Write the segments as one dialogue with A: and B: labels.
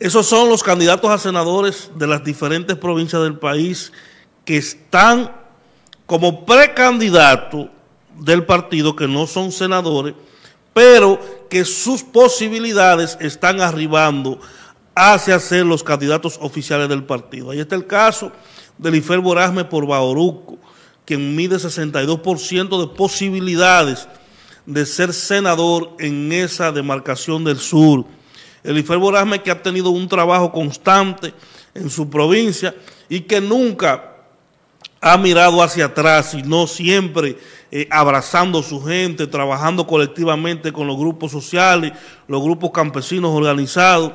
A: Esos son los candidatos a senadores de las diferentes provincias del país que están como precandidatos del partido, que no son senadores, pero que sus posibilidades están arribando hacia ser los candidatos oficiales del partido. Ahí está el caso de Lifer Borazme por Baoruco, quien mide 62% de posibilidades de ser senador en esa demarcación del sur. Elifer Erasme que ha tenido un trabajo constante en su provincia y que nunca ha mirado hacia atrás, sino siempre eh, abrazando a su gente, trabajando colectivamente con los grupos sociales, los grupos campesinos organizados.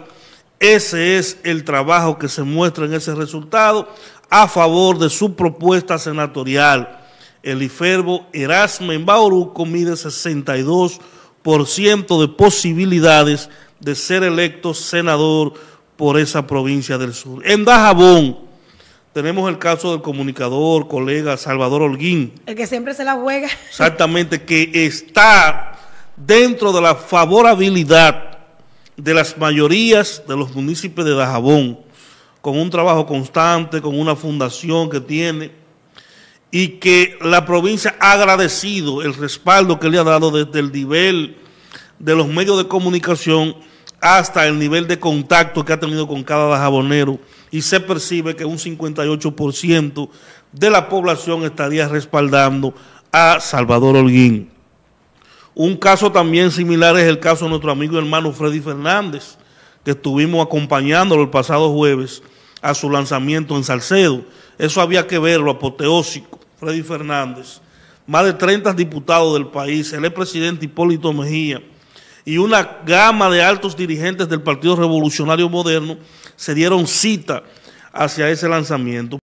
A: Ese es el trabajo que se muestra en ese resultado a favor de su propuesta senatorial. El IFERBO Erasme en Bauruco mide 62% de posibilidades de ser electo senador por esa provincia del sur. En Dajabón tenemos el caso del comunicador, colega Salvador Holguín. El que siempre se la juega. Exactamente, que está dentro de la favorabilidad de las mayorías de los municipios de Dajabón, con un trabajo constante, con una fundación que tiene, y que la provincia ha agradecido el respaldo que le ha dado desde el nivel de los medios de comunicación hasta el nivel de contacto que ha tenido con cada jabonero y se percibe que un 58% de la población estaría respaldando a Salvador Holguín. Un caso también similar es el caso de nuestro amigo y hermano Freddy Fernández, que estuvimos acompañándolo el pasado jueves a su lanzamiento en Salcedo. Eso había que verlo, apoteósico, Freddy Fernández. Más de 30 diputados del país, el expresidente Hipólito Mejía, y una gama de altos dirigentes del Partido Revolucionario Moderno se dieron cita hacia ese lanzamiento.